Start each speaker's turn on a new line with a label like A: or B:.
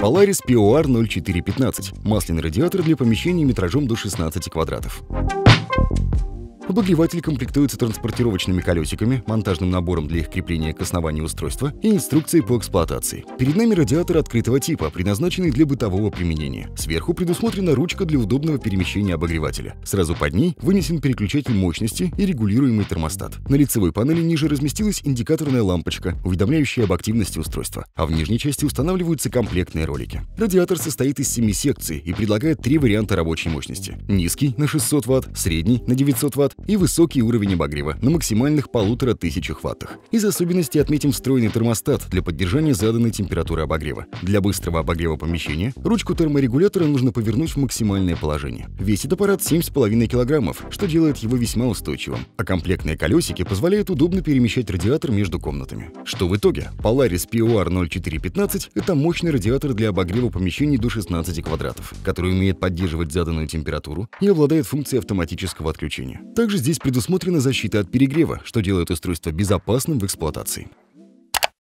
A: Polaris POR 0415 – масляный радиатор для помещений метражом до 16 квадратов. Обогреватель комплектуется транспортировочными колесиками, монтажным набором для их крепления к основанию устройства и инструкцией по эксплуатации. Перед нами радиатор открытого типа, предназначенный для бытового применения. Сверху предусмотрена ручка для удобного перемещения обогревателя. Сразу под ней вынесен переключатель мощности и регулируемый термостат. На лицевой панели ниже разместилась индикаторная лампочка, уведомляющая об активности устройства, а в нижней части устанавливаются комплектные ролики. Радиатор состоит из семи секций и предлагает три варианта рабочей мощности. Низкий на 600 Вт, средний на 900 Вт и высокий уровень обогрева на максимальных полутора тысячах ваттах. Из особенностей отметим встроенный термостат для поддержания заданной температуры обогрева. Для быстрого обогрева помещения ручку терморегулятора нужно повернуть в максимальное положение. Весит аппарат 7,5 килограммов, что делает его весьма устойчивым, а комплектные колесики позволяют удобно перемещать радиатор между комнатами. Что в итоге? Polaris POR 0415 – это мощный радиатор для обогрева помещений до 16 квадратов, который умеет поддерживать заданную температуру и обладает функцией автоматического отключения. Также также здесь предусмотрена защита от перегрева, что делает устройство безопасным в эксплуатации.